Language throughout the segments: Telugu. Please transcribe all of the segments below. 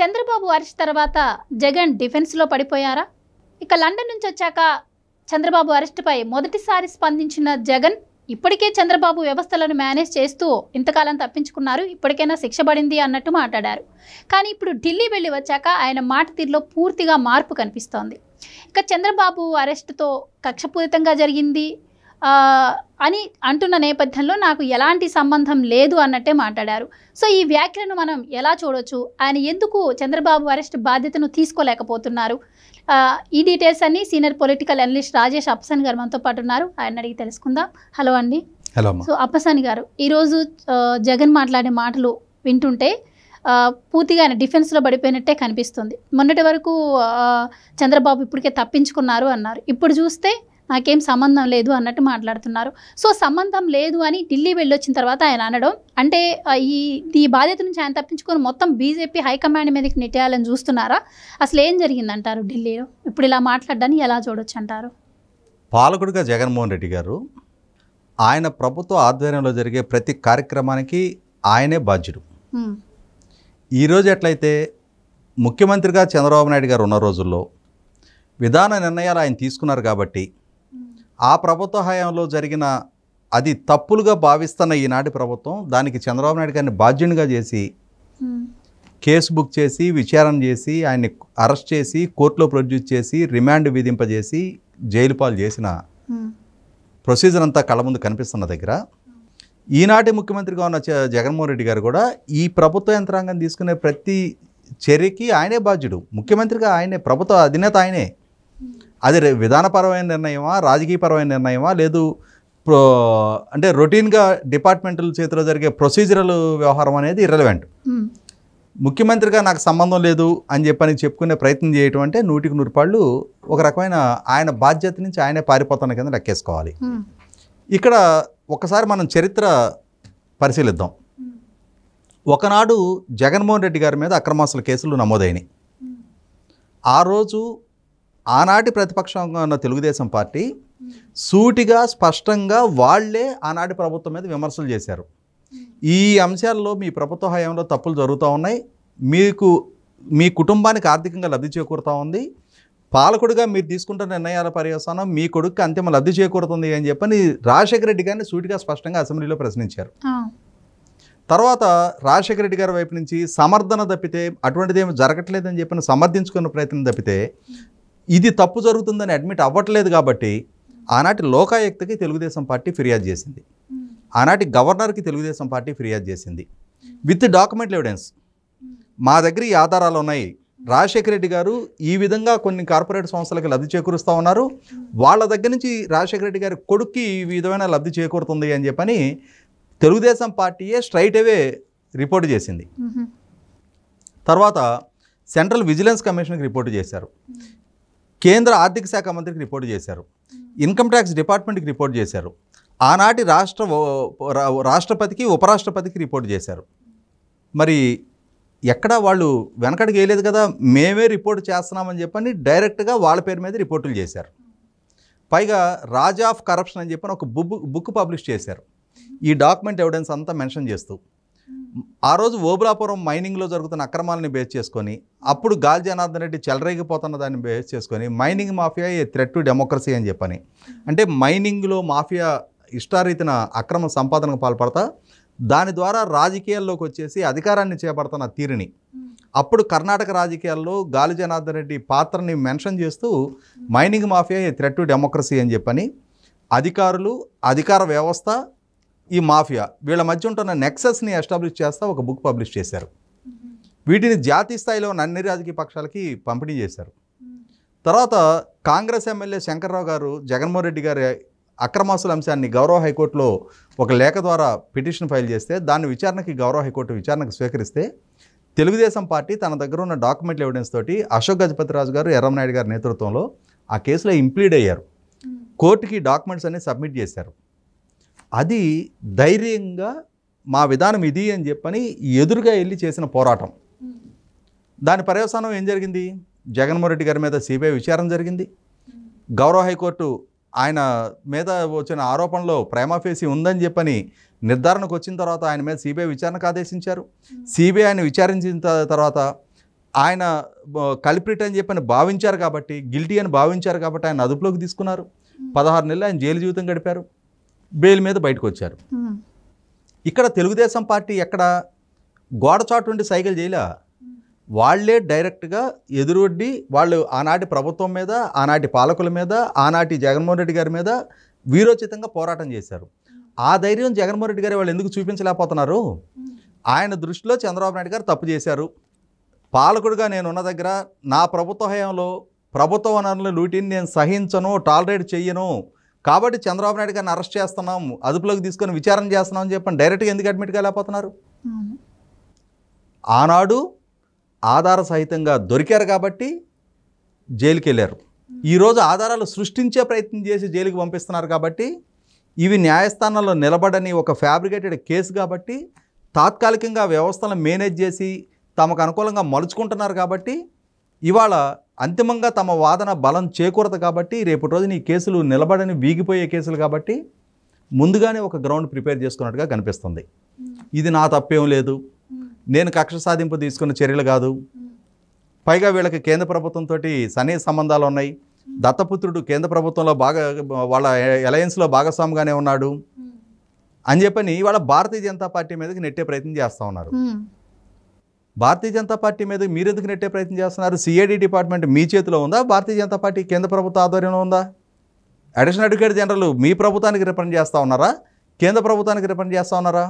చంద్రబాబు అరెస్ట్ తర్వాత జగన్ డిఫెన్స్లో పడిపోయారా ఇక లండన్ నుంచి వచ్చాక చంద్రబాబు అరెస్టుపై మొదటిసారి స్పందించిన జగన్ ఇప్పటికే చంద్రబాబు వ్యవస్థలను మేనేజ్ చేస్తూ ఇంతకాలం తప్పించుకున్నారు ఇప్పటికైనా శిక్ష పడింది అన్నట్టు మాట్లాడారు కానీ ఇప్పుడు ఢిల్లీ వెళ్ళి వచ్చాక ఆయన మాట తీరులో పూర్తిగా మార్పు కనిపిస్తోంది ఇక చంద్రబాబు అరెస్టుతో కక్షపూరితంగా జరిగింది అని అంటున్న నేపథ్యంలో నాకు ఎలాంటి సంబంధం లేదు అన్నట్టే మాట్లాడారు సో ఈ వ్యాఖ్యలను మనం ఎలా చూడొచ్చు ఆయన ఎందుకు చంద్రబాబు అరెస్ట్ బాధ్యతను తీసుకోలేకపోతున్నారు ఈ డీటెయిల్స్ అన్ని senior political analyst Rajesh Appasani గారు మనతో పాటు ఉన్నారు ఆయన అడిగి తెలుసుకుందాం హలో అండి హలో సో అప్పసాని గారు ఈరోజు జగన్ మాట్లాడే మాటలు వింటుంటే పూర్తిగా ఆయన డిఫెన్స్లో పడిపోయినట్టే కనిపిస్తుంది మొన్నటి వరకు చంద్రబాబు ఇప్పటికే తప్పించుకున్నారు అన్నారు ఇప్పుడు చూస్తే నాకేం సంబంధం లేదు అన్నట్టు మాట్లాడుతున్నారు సో సంబంధం లేదు అని ఢిల్లీ వెళ్ళొచ్చిన తర్వాత ఆయన అనడం అంటే ఈ ఈ బాధ్యత నుంచి ఆయన తప్పించుకొని మొత్తం బీజేపీ హైకమాండ్ మీదకి నెట్టేయాలని చూస్తున్నారా అసలు ఏం జరిగిందంటారు ఢిల్లీలో ఇప్పుడు ఇలా మాట్లాడడాన్ని ఎలా చూడొచ్చు అంటారు పాలకుడిగా జగన్మోహన్ రెడ్డి గారు ఆయన ప్రభుత్వ ఆధ్వర్యంలో జరిగే ప్రతి కార్యక్రమానికి ఆయనే బాధ్యుడు ఈరోజు ఎట్లయితే ముఖ్యమంత్రిగా చంద్రబాబు నాయుడు గారు ఉన్న రోజుల్లో విధాన నిర్ణయాలు ఆయన తీసుకున్నారు కాబట్టి ఆ ప్రభుత్వ హయాంలో జరిగిన అది తప్పులుగా భావిస్తున్న ఈనాటి ప్రభుత్వం దానికి చంద్రబాబు నాయుడు గారిని బాధ్యునిగా చేసి కేసు బుక్ చేసి విచారణ చేసి ఆయన్ని అరెస్ట్ చేసి కోర్టులో ప్రొడ్యూస్ చేసి రిమాండ్ విధింపజేసి జైలు పాలు చేసిన ప్రొసీజర్ అంతా కళ్ళ ముందు కనిపిస్తున్న దగ్గర ఈనాటి ముఖ్యమంత్రిగా ఉన్న జగన్మోహన్ రెడ్డి గారు కూడా ఈ ప్రభుత్వ యంత్రాంగం తీసుకునే ప్రతి చర్యకి ఆయనే బాధ్యుడు ముఖ్యమంత్రిగా ఆయనే ప్రభుత్వ అధినేత ఆయనే అది విధానపరమైన నిర్ణయమా రాజకీయపరమైన నిర్ణయమా లేదు ప్రో అంటే రొటీన్గా డిపార్ట్మెంటల్ చేతిలో జరిగే ప్రొసీజరల్ వ్యవహారం అనేది ఇర్రెలవెంట్ ముఖ్యమంత్రిగా నాకు సంబంధం లేదు అని చెప్పని చెప్పుకునే ప్రయత్నం చేయటం అంటే నూటికి నూరుపాళ్ళు ఒక రకమైన ఆయన బాధ్యత నుంచి ఆయనే పారిపోతాను కింద లెక్కేసుకోవాలి ఇక్కడ ఒకసారి మనం చరిత్ర పరిశీలిద్దాం ఒకనాడు జగన్మోహన్ రెడ్డి గారి మీద అక్రమాసుల కేసులు నమోదైనాయి ఆ రోజు ఆనాటి ప్రతిపక్షంగా ఉన్న తెలుగుదేశం పార్టీ సూటిగా స్పష్టంగా వాళ్లే ఆనాటి ప్రభుత్వం మీద విమర్శలు చేశారు ఈ అంశాల్లో మీ ప్రభుత్వ హయాంలో తప్పులు జరుగుతూ ఉన్నాయి మీకు మీ కుటుంబానికి ఆర్థికంగా లబ్ధి చేకూరుతూ ఉంది పాలకుడిగా మీరు తీసుకుంటున్న నిర్ణయాల పర్యవసానం మీ కొడుకు అంతిమ లబ్ధి చేకూరుతుంది అని చెప్పని రాజశేఖర రెడ్డి గారిని సూటిగా స్పష్టంగా అసెంబ్లీలో ప్రశ్నించారు తర్వాత రాజశేఖర రెడ్డి గారి వైపు నుంచి సమర్థన తప్పితే అటువంటిది ఏమి జరగట్లేదని చెప్పిన సమర్థించుకున్న ప్రయత్నం తప్పితే ఇది తప్పు జరుగుతుందని అడ్మిట్ అవ్వట్లేదు కాబట్టి ఆనాటి లోకాయుక్తకి తెలుగుదేశం పార్టీ ఫిర్యాదు చేసింది ఆనాటి గవర్నర్కి తెలుగుదేశం పార్టీ ఫిర్యాదు చేసింది విత్ డాక్యుమెంట్ ఎవిడెన్స్ మా దగ్గర ఈ ఆధారాలు ఉన్నాయి రాజశేఖర రెడ్డి గారు ఈ విధంగా కొన్ని కార్పొరేట్ సంస్థలకు లబ్ధి చేకూరుస్తూ ఉన్నారు వాళ్ళ దగ్గర నుంచి రాజశేఖర రెడ్డి గారి కొడుక్కి ఈ విధమైన లబ్ధి చేకూరుతుంది అని చెప్పని తెలుగుదేశం పార్టీయే స్ట్రైట్ అవే రిపోర్ట్ చేసింది తర్వాత సెంట్రల్ విజిలెన్స్ కమిషన్కి రిపోర్ట్ చేశారు కేంద్ర ఆర్థిక శాఖ మంత్రికి రిపోర్ట్ చేశారు ఇన్కమ్ ట్యాక్స్ డిపార్ట్మెంట్కి రిపోర్ట్ చేశారు ఆనాటి రాష్ట్ర రాష్ట్రపతికి ఉపరాష్ట్రపతికి రిపోర్ట్ చేశారు మరి ఎక్కడా వాళ్ళు వెనకడికి వేయలేదు కదా మేమే రిపోర్ట్ చేస్తున్నామని చెప్పని డైరెక్ట్గా వాళ్ళ పేరు మీద రిపోర్టులు చేశారు పైగా రాజా ఆఫ్ కరప్షన్ అని చెప్పని ఒక బుక్ బుక్ పబ్లిష్ చేశారు ఈ డాక్యుమెంట్ ఎవిడెన్స్ అంతా మెన్షన్ చేస్తూ ఆ రోజు ఓబులాపురం మైనింగ్లో జరుగుతున్న అక్రమాలని బేస్ చేసుకొని అప్పుడు గాలి జనార్దన్ రెడ్డి చెలరేగిపోతున్న దాన్ని బేస్ చేసుకొని mining mafia a threat to democracy అని చెప్పని అంటే మైనింగ్లో మాఫియా ఇష్టారీతిన అక్రమ సంపాదనకు పాల్పడతా దాని ద్వారా రాజకీయాల్లోకి వచ్చేసి అధికారాన్ని చేపడుతున్న తీరుని అప్పుడు కర్ణాటక రాజకీయాల్లో గాలి జనార్దన్ రెడ్డి పాత్రని మెన్షన్ చేస్తూ mining mafia a threat to democracy అని చెప్పని అధికారులు అధికార వ్యవస్థ ఈ మాఫియా వీళ్ళ మధ్య ఉంటున్న నెక్సస్ని ఎస్టాబ్లిష్ చేస్తా ఒక బుక్ పబ్లిష్ చేశారు వీటిని జాతీయ స్థాయిలో అన్ని రాజకీయ పక్షాలకి పంపిణీ చేశారు తర్వాత కాంగ్రెస్ ఎమ్మెల్యే శంకర్రావు గారు జగన్మోహన్ రెడ్డి గారి అక్రమాసుల అంశాన్ని గౌరవ హైకోర్టులో ఒక లేఖ ద్వారా పిటిషన్ ఫైల్ చేస్తే దాన్ని విచారణకి గౌరవ హైకోర్టు విచారణకు స్వీకరిస్తే తెలుగుదేశం పార్టీ తన దగ్గర ఉన్న డాక్యుమెంట్లు ఎవిడెన్స్ తోటి అశోక్ గజపతిరాజు గారు ఎర్రమనాయుడు గారి నేతృత్వంలో ఆ కేసులో ఇంప్లీడ్ అయ్యారు కోర్టుకి డాక్యుమెంట్స్ అన్ని సబ్మిట్ చేశారు అది ధైర్యంగా మా విధానం ఇది అని చెప్పని ఎదురుగా వెళ్ళి చేసిన పోరాటం దాని పర్యవసానం ఏం జరిగింది జగన్మోహన్ రెడ్డి గారి మీద సిబిఐ విచారణ జరిగింది గౌరవ హైకోర్టు ఆయన మీద వచ్చిన ఆరోపణలో ప్రేమాఫేసి ఉందని చెప్పని నిర్ధారణకు వచ్చిన తర్వాత ఆయన మీద సిబిఐ విచారణకు ఆదేశించారు సిబిఐ ఆయన విచారించిన తర్వాత ఆయన కల్ప్రిట్ అని చెప్పని భావించారు కాబట్టి గిల్టీ అని భావించారు కాబట్టి ఆయన అదుపులోకి తీసుకున్నారు పదహారు నెలలు ఆయన జైలు జీవితం గడిపారు బెయిల్ మీద బయటకు వచ్చారు ఇక్కడ తెలుగుదేశం పార్టీ ఎక్కడ గోడచాటు ఉండి సైకిల్ చేయలే వాళ్లే డైరెక్ట్గా ఎదురొడ్డి వాళ్ళు ఆనాటి ప్రభుత్వం మీద ఆనాటి పాలకుల మీద ఆనాటి జగన్మోహన్ రెడ్డి గారి మీద వీరోచితంగా పోరాటం చేశారు ఆ ధైర్యం జగన్మోహన్ రెడ్డి గారు వాళ్ళు ఎందుకు చూపించలేకపోతున్నారు ఆయన దృష్టిలో చంద్రబాబు నాయుడు గారు తప్పు చేశారు పాలకుడిగా నేనున్న దగ్గర నా ప్రభుత్వ హయాంలో ప్రభుత్వ వనరుల లూటిని నేను సహించను టాలరేట్ చెయ్యను కాబట్టి చంద్రబాబు నాయుడు గారిని అరెస్ట్ చేస్తున్నాం అదుపులోకి తీసుకొని విచారణ చేస్తున్నాం అని చెప్పండి డైరెక్ట్గా ఎందుకు అడ్మిట్ కాలేకపోతున్నారు ఆనాడు ఆధార సహితంగా దొరికారు కాబట్టి జైలుకి వెళ్ళారు ఈరోజు ఆధారాలు సృష్టించే ప్రయత్నం చేసి జైలుకి పంపిస్తున్నారు కాబట్టి ఇవి న్యాయస్థానంలో నిలబడని ఒక ఫ్యాబ్రికేటెడ్ కేసు కాబట్టి తాత్కాలికంగా వ్యవస్థలను మేనేజ్ చేసి తమకు అనుకూలంగా మలుచుకుంటున్నారు కాబట్టి ఇవాళ అంతిమంగా తమ వాదన బలం చేకూరదు కాబట్టి రేపటి రోజు ఈ కేసులు నిలబడని వీగిపోయే కేసులు కాబట్టి ముందుగానే ఒక గ్రౌండ్ ప్రిపేర్ చేసుకున్నట్టుగా కనిపిస్తుంది ఇది నా తప్పేం లేదు నేను కక్ష సాధింపు తీసుకున్న చర్యలు కాదు పైగా వీళ్ళకి కేంద్ర ప్రభుత్వంతో సనే సంబంధాలు ఉన్నాయి దత్తపుత్రుడు కేంద్ర ప్రభుత్వంలో బాగా వాళ్ళ అలయన్స్లో భాగస్వామిగానే ఉన్నాడు అని చెప్పని ఇవాళ భారతీయ జనతా పార్టీ మీదకి నెట్టే ప్రయత్నం చేస్తూ ఉన్నారు భారతీయ జనతా పార్టీ మీద మీరు ఎందుకు నెట్టే ప్రయత్నం చేస్తున్నారు సిఐడి డిపార్ట్మెంట్ మీ చేతిలో ఉందా భారతీయ జనతా పార్టీ కేంద్ర ప్రభుత్వ ఆధ్వర్యంలో ఉందా అడిషనల్ అడ్వకేట్ జనరల్ మీ ప్రభుత్వానికి రిప్రజెంట్ చేస్తూ ఉన్నారా కేంద్ర ప్రభుత్వానికి రిప్రజెంట్ చేస్తూ ఉన్నారా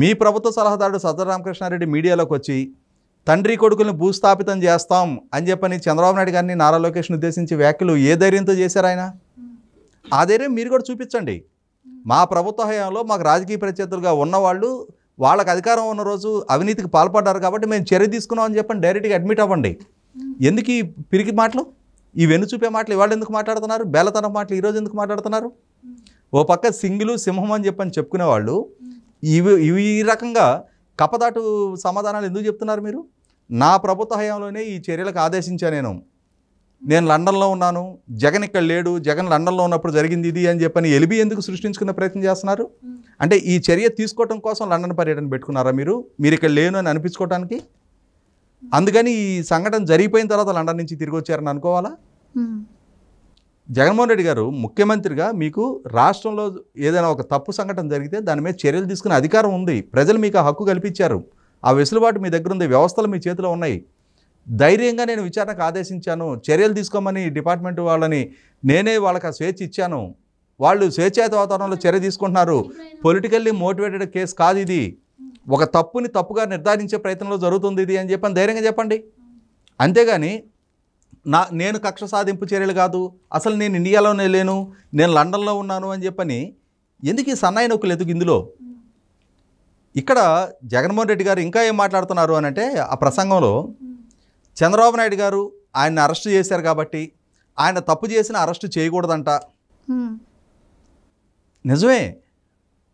మీ ప్రభుత్వ సలహాదారుడు సజ్జల రామకృష్ణారెడ్డి మీడియాలోకి వచ్చి తండ్రి కొడుకుల్ని భూస్థాపితం చేస్తాం అని చెప్పని చంద్రబాబు నాయుడు గారిని నారా లోకేష్ని ఉద్దేశించి వ్యాఖ్యలు ఏ ధైర్యంతో చేశారు ఆయన ఆ ధైర్యం మీరు కూడా చూపించండి మా ప్రభుత్వ హయాంలో మాకు రాజకీయ ప్రత్యర్థులుగా ఉన్నవాళ్ళు వాళ్ళకి అధికారం ఉన్న రోజు అవినీతికి పాల్పడ్డారు కాబట్టి మేము చర్య తీసుకున్నాం అని చెప్పండి డైరెక్ట్గా అడ్మిట్ అవ్వండి ఎందుకు ఈ పిరికి మాటలు ఈ వెను చూపే మాటలు ఇవాళ ఎందుకు మాట్లాడుతున్నారు బేలతన మాటలు ఈరోజు ఎందుకు మాట్లాడుతున్నారు ఓ పక్క సింగిలు సింహం అని చెప్పని చెప్పుకునేవాళ్ళు ఇవి ఇవి ఈ రకంగా కపదాటు సమాధానాలు ఎందుకు చెప్తున్నారు మీరు నా ప్రభుత్వ హయాంలోనే ఈ చర్యలకు ఆదేశించాను నేను నేను లండన్లో ఉన్నాను జగన్ ఇక్కడ లేడు జగన్ లండన్లో ఉన్నప్పుడు జరిగింది ఇది అని చెప్పని ఎలిబి ఎందుకు సృష్టించుకునే ప్రయత్నం చేస్తున్నారు అంటే ఈ చర్య తీసుకోవడం కోసం లండన్ పర్యటన పెట్టుకున్నారా మీరు మీరు ఇక్కడ లేను అని అనిపించుకోవడానికి అందుకని ఈ సంఘటన జరిగిపోయిన తర్వాత లండన్ నుంచి తిరిగి వచ్చారని అనుకోవాలా జగన్మోహన్ రెడ్డి గారు ముఖ్యమంత్రిగా మీకు రాష్ట్రంలో ఏదైనా ఒక తప్పు సంఘటన జరిగితే దాని మీద చర్యలు తీసుకునే అధికారం ఉంది ప్రజలు మీకు ఆ హక్కు కల్పించారు ఆ వెసులుబాటు మీ దగ్గర ఉంది వ్యవస్థలు మీ చేతిలో ఉన్నాయి ధైర్యంగా నేను విచారణకు ఆదేశించాను చర్యలు తీసుకోమని డిపార్ట్మెంట్ వాళ్ళని నేనే వాళ్ళకి ఆ స్వేచ్ఛ ఇచ్చాను వాళ్ళు స్వేచ్ఛాయుత వాతావరణంలో చర్య తీసుకుంటున్నారు పొలిటికల్లీ మోటివేటెడ్ కేసు కాదు ఇది ఒక తప్పుని తప్పుగా నిర్ధారించే ప్రయత్నంలో జరుగుతుంది ఇది అని చెప్పని ధైర్యంగా చెప్పండి అంతేగాని నా నేను కక్ష సాధింపు చర్యలు కాదు అసలు నేను ఇండియాలోనే లేను నేను లండన్లో ఉన్నాను అని చెప్పని ఎందుకు ఈ సన్నాయి నొక్కులు ఎదుగు ఇందులో ఇక్కడ జగన్మోహన్ రెడ్డి గారు ఇంకా ఏం మాట్లాడుతున్నారు అనంటే ఆ ప్రసంగంలో చంద్రబాబు నాయుడు గారు ఆయన్ని అరెస్ట్ చేశారు కాబట్టి ఆయన తప్పు చేసిన అరెస్ట్ చేయకూడదంట నిజమే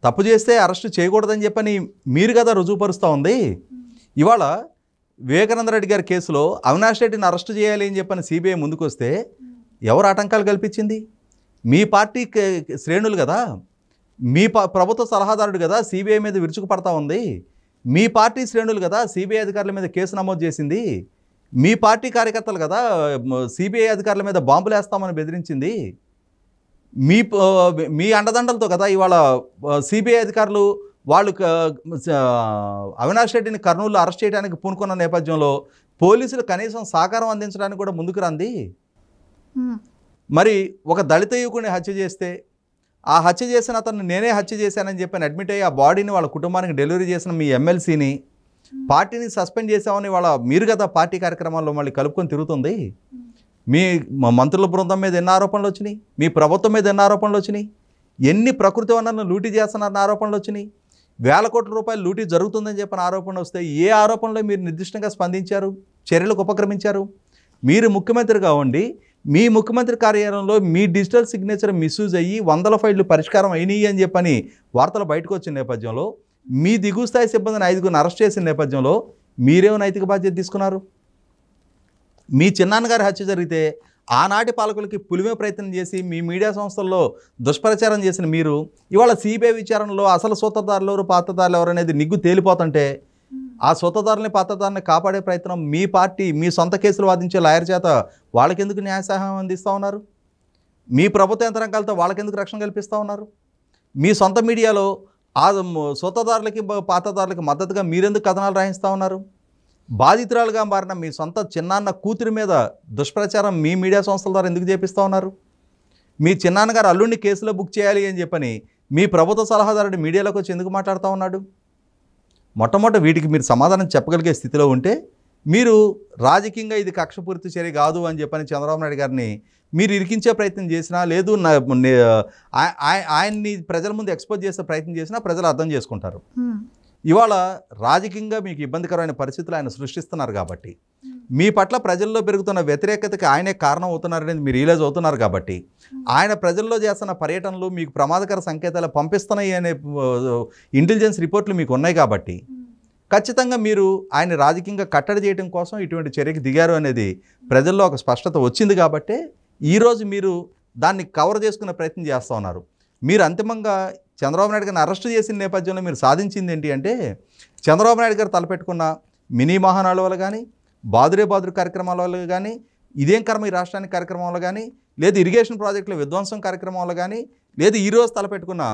తప్పు చేస్తే అరెస్ట్ చేయకూడదని చెప్పని మీరు కదా రుజువుపరుస్తూ ఉంది ఇవాళ వివేకానంద రెడ్డి గారి కేసులో అవినాష్ రెడ్డిని అరెస్ట్ చేయాలి అని చెప్పని సిబిఐ ముందుకొస్తే ఎవరు ఆటంకాలు కల్పించింది మీ పార్టీ శ్రేణులు కదా మీ ప్రభుత్వ సలహాదారుడు కదా సిబిఐ మీద విరుచుకుపడతా ఉంది మీ పార్టీ శ్రేణులు కదా సిబిఐ అధికారుల మీద కేసు నమోదు చేసింది మీ పార్టీ కార్యకర్తలు కదా సిబిఐ అధికారుల మీద బాంబులు వేస్తామని బెదిరించింది మీ మీ అండదండలతో కదా ఇవాళ సిబిఐ అధికారులు వాళ్ళు అవినాష్ రెడ్డిని కర్నూలు అరెస్ట్ చేయడానికి పూనుకున్న నేపథ్యంలో పోలీసులు కనీసం సహకారం అందించడానికి కూడా ముందుకు రంది మరి ఒక దళిత యువకుడిని హత్య చేస్తే ఆ హత్య చేసిన అతన్ని నేనే హత్య చేశానని చెప్పి అడ్మిట్ అయ్యి ఆ బాడీని వాళ్ళ కుటుంబానికి డెలివరీ చేసిన మీ ఎమ్మెల్సీని పార్టీని సస్పెండ్ చేసామని వాళ్ళ మీరు కదా పార్టీ కార్యక్రమాల్లో మళ్ళీ కలుపుకొని తిరుగుతుంది మీ మంత్రుల బృందం మీద ఎన్ని ఆరోపణలు వచ్చినాయి మీ ప్రభుత్వం మీద ఎన్ని ఆరోపణలు వచ్చినాయి ఎన్ని ప్రకృతి వనరులను లూటీ చేస్తున్నారన్న ఆరోపణలు వచ్చినాయి వేల కోట్ల రూపాయలు లూటీ జరుగుతుందని చెప్పిన ఆరోపణలు వస్తే ఏ ఆరోపణలో మీరు నిర్దిష్టంగా స్పందించారు చర్యలకు ఉపక్రమించారు మీరు ముఖ్యమంత్రిగా ఉండి మీ ముఖ్యమంత్రి కార్యాలయంలో మీ డిజిటల్ సిగ్నేచర్ మిస్యూజ్ అయ్యి వందల ఫైళ్లు పరిష్కారం అయినాయి అని చెప్పని వార్తలు బయటకు వచ్చిన నేపథ్యంలో మీ దిగు స్థాయి సిబ్బందిని ఐదుగురిని అరెస్ట్ చేసిన నేపథ్యంలో మీరేం నైతిక బాధ్యత తీసుకున్నారు మీ చిన్నాన్నగారి హత్య జరిగితే ఆనాటి పాలకులకి పులిమే ప్రయత్నం చేసి మీ మీడియా సంస్థల్లో దుష్ప్రచారం చేసిన మీరు ఇవాళ సిబిఐ విచారణలో అసలు సూత్రధారులు ఎవరు పాత్రధారులు ఎవరు అనేది నిగ్గు తేలిపోతుంటే ఆ సూత్రధారుని పాత్రధారుని కాపాడే ప్రయత్నం మీ పార్టీ మీ సొంత కేసులు వాదించే లాయర్ చేత వాళ్ళకెందుకు న్యాయసహాయం అందిస్తూ ఉన్నారు మీ ప్రభుత్వ యంత్రాంగాలతో వాళ్ళకెందుకు రక్షణ కల్పిస్తూ ఉన్నారు మీ సొంత మీడియాలో ఆ సొంతదారులకి పాతదారులకి మద్దతుగా మీరెందుకు కథనాలు రాయిస్తూ ఉన్నారు బాధితురాలుగా మారిన మీ సొంత చిన్నాన్న కూతురి మీద దుష్ప్రచారం మీ మీడియా సంస్థల ద్వారా ఎందుకు చేపిస్తూ ఉన్నారు మీ చిన్నాన్నగారు అల్లుడిని కేసులో బుక్ చేయాలి అని చెప్పని మీ ప్రభుత్వ సలహాదారుడు మీడియాలోకి వచ్చి ఎందుకు మాట్లాడుతూ ఉన్నాడు మొట్టమొదటి వీటికి మీరు సమాధానం చెప్పగలిగే స్థితిలో ఉంటే మీరు రాజకీయంగా ఇది కక్షపూర్తి చర్య కాదు అని చెప్పని చంద్రబాబు నాయుడు గారిని మీరు ఇరికించే ప్రయత్నం చేసినా లేదు ఆయన్ని ప్రజల ముందు ఎక్స్పోజ్ చేసే ప్రయత్నం చేసినా ప్రజలు అర్థం చేసుకుంటారు ఇవాళ రాజకీయంగా మీకు ఇబ్బందికరమైన పరిస్థితులు ఆయన సృష్టిస్తున్నారు కాబట్టి మీ పట్ల ప్రజల్లో పెరుగుతున్న వ్యతిరేకతకి ఆయనే కారణం అవుతున్నారనేది మీరు రియలైజ్ అవుతున్నారు కాబట్టి ఆయన ప్రజల్లో చేస్తున్న పర్యటనలు మీకు ప్రమాదకర సంకేతాలు పంపిస్తున్నాయి అనే ఇంటెలిజెన్స్ రిపోర్ట్లు మీకు ఉన్నాయి కాబట్టి ఖచ్చితంగా మీరు ఆయన రాజకీయంగా కట్టడి చేయడం కోసం ఇటువంటి చర్యకి దిగారు అనేది ప్రజల్లో ఒక స్పష్టత వచ్చింది కాబట్టి ఈరోజు మీరు దాన్ని కవర్ చేసుకునే ప్రయత్నం చేస్తూ ఉన్నారు మీరు అంతిమంగా చంద్రబాబు నాయుడు గారిని అరెస్ట్ చేసిన నేపథ్యంలో మీరు సాధించింది ఏంటి అంటే చంద్రబాబు నాయుడు గారు తలపెట్టుకున్న మినీ మహానాడు వల్ల కానీ బాదురే బాదురు కార్యక్రమాల వల్ల కానీ ఇదేం కర్మ ఈ రాష్ట్రానికి కార్యక్రమంలో కానీ లేదు ఇరిగేషన్ ప్రాజెక్టుల విధ్వంసం కార్యక్రమంలో కానీ లేదు ఈరోజు తలపెట్టుకున్న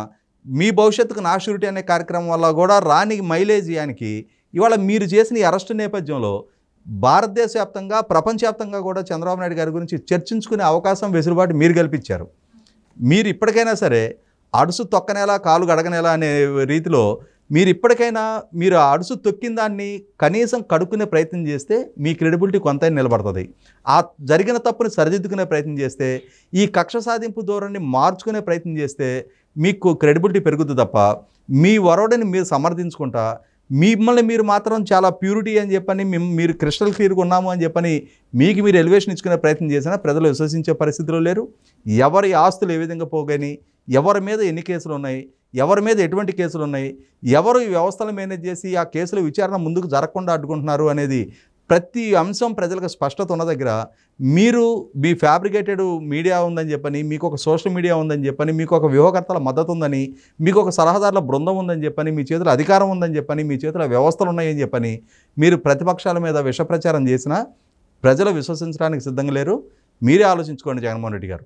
మీ భవిష్యత్తుకు నా షూరిటీ అనే కార్యక్రమం వల్ల కూడా రాని మైలేజ్ ఇవాళ మీరు చేసిన ఈ అరెస్ట్ నేపథ్యంలో భారతదేశ వ్యాప్తంగా ప్రపంచవ్యాప్తంగా కూడా చంద్రబాబు నాయుడు గారి గురించి చర్చించుకునే అవకాశం వెసులుబాటు మీరు కల్పించారు మీరు ఇప్పటికైనా సరే అడుసు తొక్కనేలా కాలు గడగనేలా అనే రీతిలో మీరు ఇప్పటికైనా మీరు ఆ అడుసు తొక్కిన దాన్ని కనీసం కడుక్కునే ప్రయత్నం చేస్తే మీ క్రెడిబిలిటీ కొంత నిలబడుతుంది ఆ జరిగిన తప్పుని సరిదిద్దుకునే ప్రయత్నం చేస్తే ఈ కక్ష సాధింపు ధోరణి మార్చుకునే ప్రయత్నం చేస్తే మీకు క్రెడిబిలిటీ పెరుగుతుంది తప్ప మీ వరవడిని మీరు సమర్థించుకుంటా మిమ్మల్ని మీరు మాత్రం చాలా ప్యూరిటీ అని చెప్పని మేము మీరు క్రిస్టల్ క్లియర్గా ఉన్నాము అని చెప్పని మీకు మీరు ఎలివేషన్ ఇచ్చుకునే ప్రయత్నం చేసినా ప్రజలు విశ్వసించే పరిస్థితిలో లేరు ఎవరి ఆస్తులు ఏ విధంగా పోగని ఎవరి మీద ఎన్ని కేసులు ఉన్నాయి ఎవరి మీద ఎటువంటి కేసులు ఉన్నాయి ఎవరు ఈ వ్యవస్థలు మేనేజ్ చేసి ఆ కేసుల విచారణ ముందుకు జరగకుండా అడ్డుకుంటున్నారు అనేది ప్రతి అంశం ప్రజలకు స్పష్టత ఉన్న దగ్గర మీరు మీ ఫ్యాబ్రికేటెడ్ మీడియా ఉందని చెప్పని మీకు ఒక సోషల్ మీడియా ఉందని చెప్పని మీకు ఒక వ్యూహకర్తల మద్దతు ఉందని మీకు ఒక సలహాదారుల బృందం ఉందని చెప్పని మీ చేతిలో అధికారం ఉందని చెప్పని మీ చేతిలో వ్యవస్థలు ఉన్నాయని చెప్పని మీరు ప్రతిపక్షాల మీద విషప్రచారం చేసినా ప్రజలు విశ్వసించడానికి సిద్ధంగా లేరు మీరే ఆలోచించుకోండి జగన్మోహన్ రెడ్డి గారు